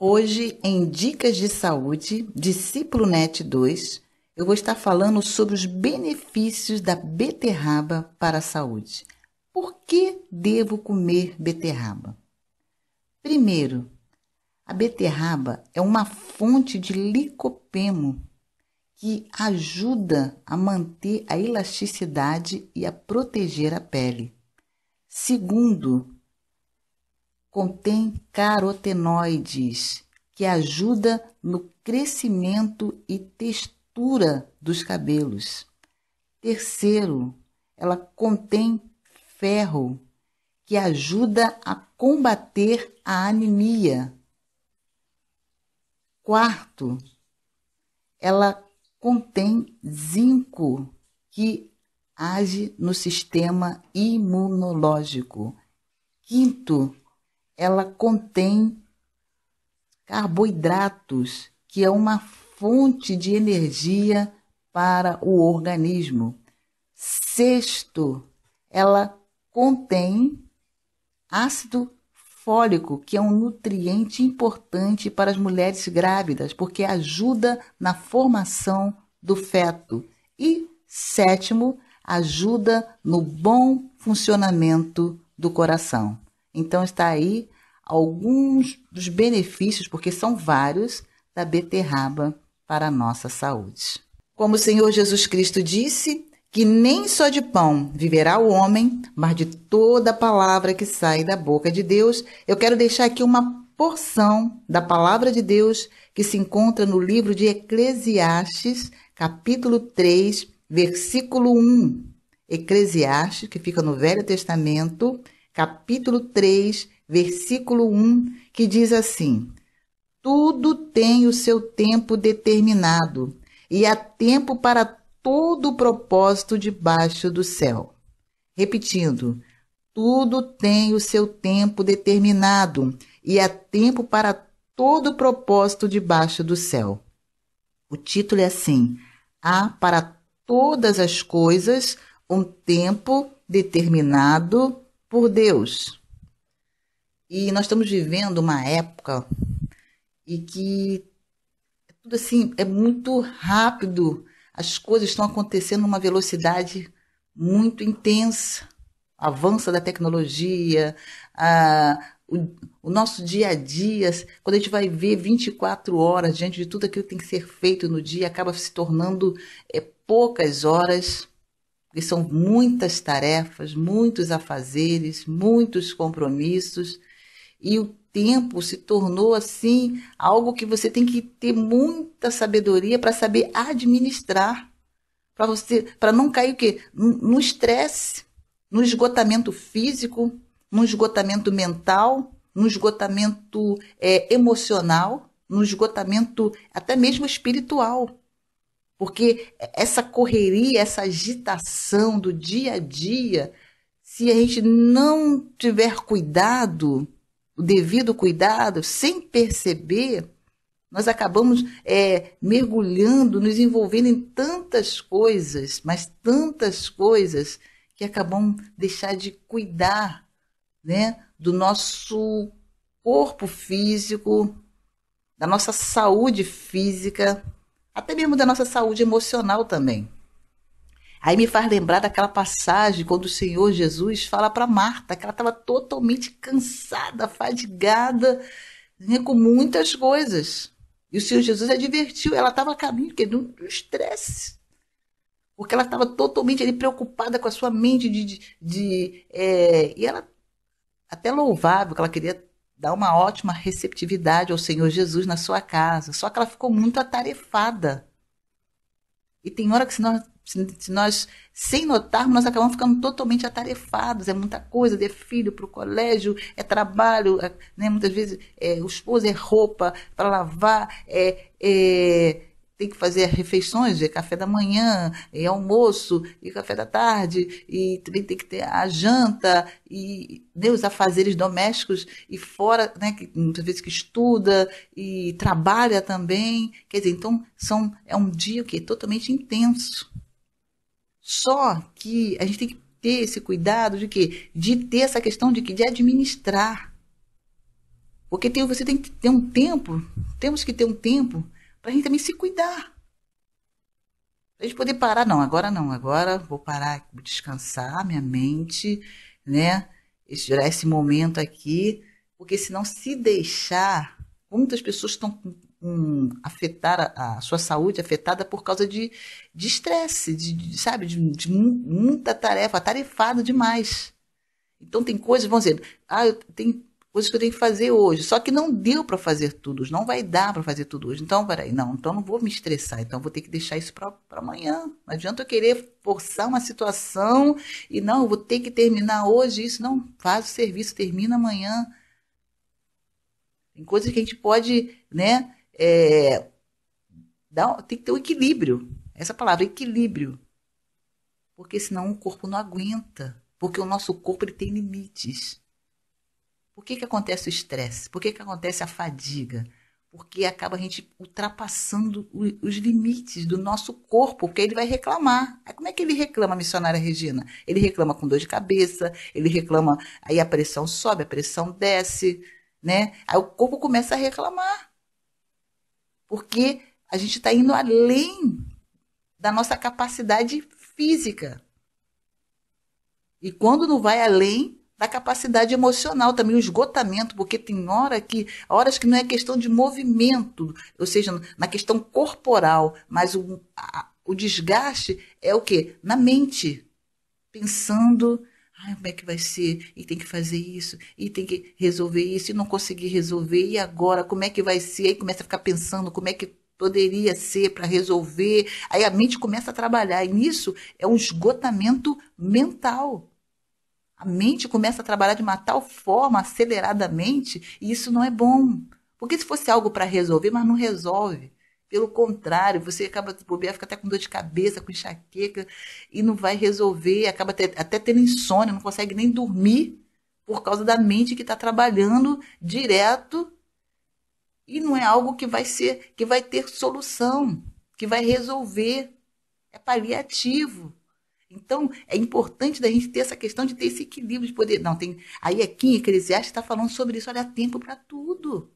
Hoje, em Dicas de Saúde, Discípulo Net 2, eu vou estar falando sobre os benefícios da beterraba para a saúde. Por que devo comer beterraba? Primeiro, a beterraba é uma fonte de licopeno que ajuda a manter a elasticidade e a proteger a pele. Segundo, contém carotenoides, que ajuda no crescimento e textura dos cabelos. Terceiro, ela contém ferro, que ajuda a combater a anemia. Quarto, ela contém zinco, que age no sistema imunológico. Quinto, ela contém carboidratos, que é uma fonte de energia para o organismo. Sexto, ela contém ácido fólico, que é um nutriente importante para as mulheres grávidas, porque ajuda na formação do feto. E sétimo, ajuda no bom funcionamento do coração. Então está aí alguns dos benefícios, porque são vários, da beterraba para a nossa saúde. Como o Senhor Jesus Cristo disse, que nem só de pão viverá o homem, mas de toda palavra que sai da boca de Deus. Eu quero deixar aqui uma porção da palavra de Deus que se encontra no livro de Eclesiastes, capítulo 3, versículo 1. Eclesiastes, que fica no Velho Testamento, capítulo 3, versículo 1, que diz assim: Tudo tem o seu tempo determinado, e há tempo para todo o propósito debaixo do céu. Repetindo, tudo tem o seu tempo determinado, e há tempo para todo o propósito debaixo do céu. O título é assim: Há para todas as coisas um tempo determinado por Deus. E nós estamos vivendo uma época e que é tudo assim é muito rápido. As coisas estão acontecendo numa velocidade muito intensa. Avança da tecnologia, a, o, o, nosso dia a dia, quando a gente vai ver 24 horas diante de tudo aquilo que tem que ser feito no dia, acaba se tornando é, poucas horas porque são muitas tarefas, muitos afazeres, muitos compromissos, e o tempo se tornou assim algo que você tem que ter muita sabedoria para saber administrar, para você, para não cair o quê? No estresse, no esgotamento físico, no esgotamento mental, no esgotamento é, emocional, no esgotamento até mesmo espiritual. Porque essa correria, essa agitação do dia a dia, se a gente não tiver cuidado, o devido cuidado, sem perceber, nós acabamos é, mergulhando, nos envolvendo em tantas coisas, mas tantas coisas, que acabamos deixar de cuidar né, do nosso corpo físico, da nossa saúde física, até mesmo da nossa saúde emocional também. Aí me faz lembrar daquela passagem quando o Senhor Jesus fala para Marta que ela estava totalmente cansada, fadigada, com muitas coisas. E o Senhor Jesus advertiu, ela estava a caminho de um estresse. Porque ela estava totalmente ali, preocupada com a sua mente de. de, de é, e ela até louvável que ela queria dar uma ótima receptividade ao Senhor Jesus na sua casa. Só que ela ficou muito atarefada. E tem hora que se nós, se nós sem notarmos, nós acabamos ficando totalmente atarefados. É muita coisa, é filho para o colégio, é trabalho, é, né? muitas vezes é, o esposo é roupa para lavar, é, é tem que fazer refeições, de é café da manhã, é almoço, e é café da tarde, e também tem que ter a janta, e né, os afazeres domésticos, e fora, né, que, muitas vezes que estuda e trabalha também. Quer dizer, então são, é um dia que é totalmente intenso. Só que a gente tem que ter esse cuidado de que de ter essa questão de que de administrar porque tem, você tem que ter um tempo temos que ter um tempo para a gente também se cuidar. Para a gente poder parar, não, agora não, agora vou parar, vou descansar minha mente, né? Gerar esse momento aqui, porque senão se deixar, muitas pessoas estão um, afetar a, a, sua saúde afetada por causa de estresse, de, de, de, sabe, de, de muita tarefa, atarefado demais. Então tem coisas, vão dizer, ah, tem coisas que eu tenho que fazer hoje. Só que não deu para fazer tudo hoje, não vai dar para fazer tudo hoje. Então, peraí, não, então não vou me estressar, então vou ter que deixar isso para amanhã. Não adianta eu querer forçar uma situação e não, eu vou ter que terminar hoje isso. Não, faz o serviço, termina amanhã. Tem coisas que a gente pode, né, é, dar, tem que ter um equilíbrio. Essa é palavra, equilíbrio. Porque senão o corpo não aguenta. Porque o nosso corpo ele tem limites. Por que, que acontece o estresse? Por que, que acontece a fadiga? Porque acaba a gente ultrapassando os limites do nosso corpo, porque ele vai reclamar. Aí como é que ele reclama, missionária Regina? Ele reclama com dor de cabeça, ele reclama, aí a pressão sobe, a pressão desce, né? Aí o corpo começa a reclamar. Porque a gente está indo além da nossa capacidade física. E quando não vai além, da capacidade emocional também, o esgotamento, porque tem hora que, horas que não é questão de movimento, ou seja, na questão corporal, mas o, a, o desgaste é o quê? Na mente, pensando, ai, como é que vai ser? E tem que fazer isso, e tem que resolver isso, e não conseguir resolver, e agora, como é que vai ser? Aí começa a ficar pensando como é que poderia ser para resolver, aí a mente começa a trabalhar, e nisso é um esgotamento mental. A mente começa a trabalhar de uma tal forma, aceleradamente, e isso não é bom. Porque se fosse algo para resolver, mas não resolve. Pelo contrário, você acaba de bobear, fica até com dor de cabeça, com enxaqueca, e não vai resolver, acaba até, até tendo insônia, não consegue nem dormir por causa da mente que está trabalhando direto e não é algo que vai ser, que vai ter solução, que vai resolver. É paliativo. Então, é importante da gente ter essa questão de ter esse equilíbrio de poder. Não, tem. Aí aqui é em Eclesiastes está falando sobre isso. Olha, há tempo para tudo.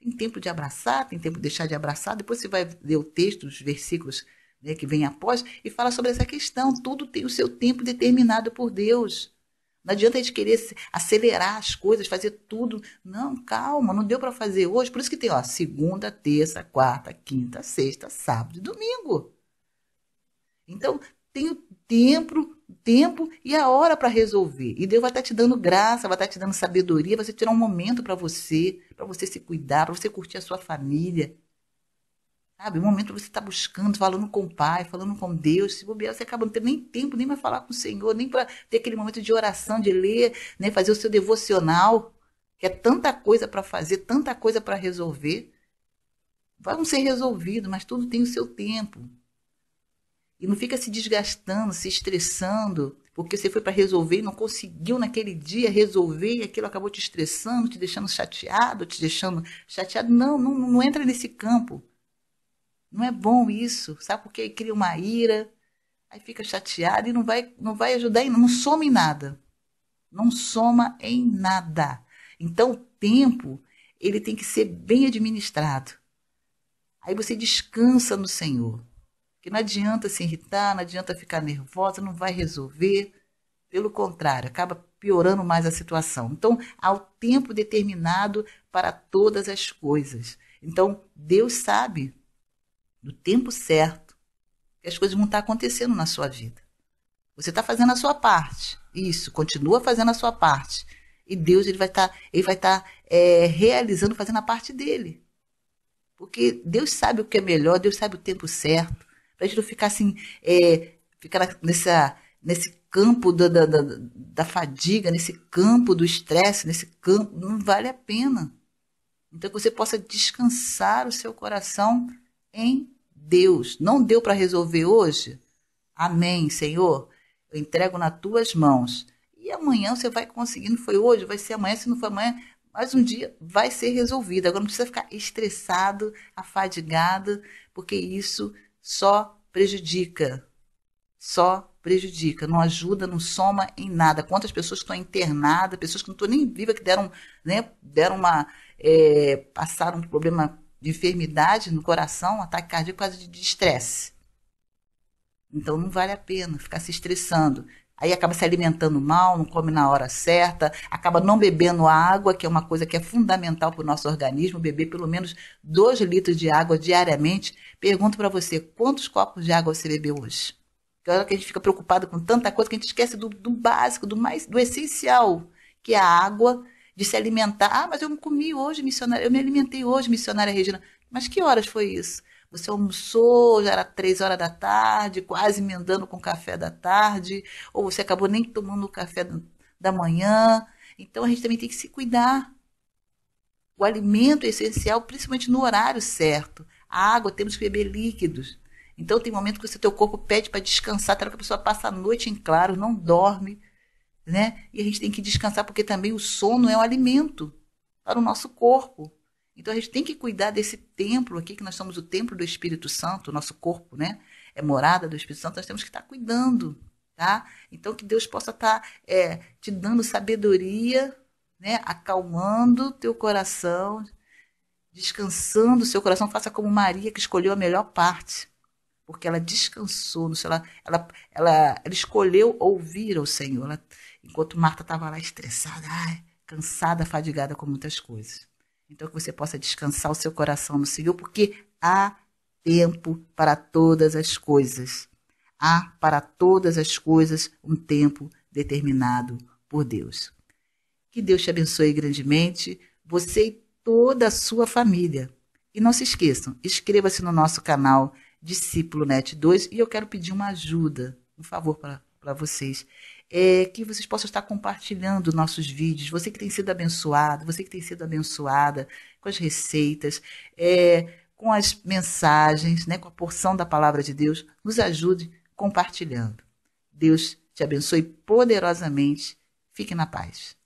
Tem tempo de abraçar, tem tempo de deixar de abraçar. Depois você vai ler o texto, os versículos né, que vem após, e fala sobre essa questão. Tudo tem o seu tempo determinado por Deus. Não adianta a gente querer acelerar as coisas, fazer tudo. Não, calma, não deu para fazer hoje. Por isso que tem, ó, segunda, terça, quarta, quinta, sexta, sábado e domingo. Então, tem o tempo, tempo e a hora para resolver. E Deus vai estar tá te dando graça, vai estar tá te dando sabedoria, vai tirar um momento para você, para você se cuidar, para você curtir a sua família. Sabe, um momento você está buscando, falando com o Pai, falando com Deus. Se bobear, você acaba não tendo nem tempo, nem para falar com o Senhor, nem para ter aquele momento de oração, de ler, nem né, fazer o seu devocional, que é tanta coisa para fazer, tanta coisa para resolver. Vão ser resolvidos, mas tudo tem o seu tempo. E não fica se desgastando, se estressando, porque você foi para resolver e não conseguiu naquele dia resolver e aquilo acabou te estressando, te deixando chateado, te deixando chateado. Não, não, não entra nesse campo. Não é bom isso, sabe? Porque aí cria uma ira, aí fica chateado e não vai, não vai ajudar, não soma em nada. Não soma em nada. Então, o tempo, ele tem que ser bem administrado. Aí você descansa no Senhor. Que não adianta se irritar, não adianta ficar nervosa, não vai resolver. Pelo contrário, acaba piorando mais a situação. Então, há o tempo determinado para todas as coisas. Então, Deus sabe no tempo certo que as coisas vão estar acontecendo na sua vida. Você está fazendo a sua parte. Isso, continua fazendo a sua parte. E Deus ele vai estar tá, ele vai tá, é, realizando, fazendo a parte dele. Porque Deus sabe o que é melhor, Deus sabe o tempo certo para a gente não ficar assim, é, ficar nessa, nesse campo da, da, da, da fadiga, nesse campo do estresse, nesse campo, não vale a pena. Então, que você possa descansar o seu coração em Deus. Não deu para resolver hoje? Amém, Senhor. Eu entrego nas tuas mãos. E amanhã você vai conseguindo. Foi hoje, vai ser amanhã, se não for amanhã, mais um dia vai ser resolvido. Agora não precisa ficar estressado, afadigado, porque isso só prejudica. Só prejudica, não ajuda, não soma em nada. Quantas pessoas estão internadas, pessoas que não estão nem vivas, que deram, né, deram uma. É, passaram um problema de enfermidade no coração, ataque cardíaco por causa de estresse. Então não vale a pena ficar se estressando aí acaba se alimentando mal, não come na hora certa, acaba não bebendo água, que é uma coisa que é fundamental para o nosso organismo, beber pelo menos 2 litros de água diariamente. Pergunto para você, quantos copos de água você bebeu hoje? Que é hora que a gente fica preocupado com tanta coisa que a gente esquece do, do básico, do mais, do essencial, que é a água, de se alimentar. Ah, mas eu comi hoje, missionária, eu me alimentei hoje, missionária Regina. Mas que horas foi isso? Você almoçou, já era três horas da tarde, quase emendando com o café da tarde, ou você acabou nem tomando o café da manhã. Então a gente também tem que se cuidar. O alimento é essencial, principalmente no horário certo. A água, temos que beber líquidos. Então tem momento que o seu corpo pede para descansar, até que a pessoa passa a noite em claro, não dorme, né? E a gente tem que descansar porque também o sono é um alimento para o nosso corpo. Então a gente tem que cuidar desse templo aqui, que nós somos o templo do Espírito Santo, o nosso corpo, né? É morada do Espírito Santo, nós temos que estar tá cuidando, tá? Então que Deus possa estar tá, é, te dando sabedoria, né? Acalmando teu coração, descansando o seu coração. Faça como Maria, que escolheu a melhor parte porque ela descansou não sei ela, ela, ela, ela escolheu ouvir ao Senhor, ela, enquanto Marta estava lá estressada, ai, cansada, fadigada com muitas coisas. Então, que você possa descansar o seu coração no Senhor, porque há tempo para todas as coisas. Há para todas as coisas um tempo determinado por Deus. Que Deus te abençoe grandemente, você e toda a sua família. E não se esqueçam, inscreva-se no nosso canal Discípulo Net 2 e eu quero pedir uma ajuda, um favor para vocês é, que vocês possam estar compartilhando nossos vídeos. Você que tem sido abençoado, você que tem sido abençoada com as receitas, é, com as mensagens, né, com a porção da palavra de Deus, nos ajude compartilhando. Deus te abençoe poderosamente. Fique na paz.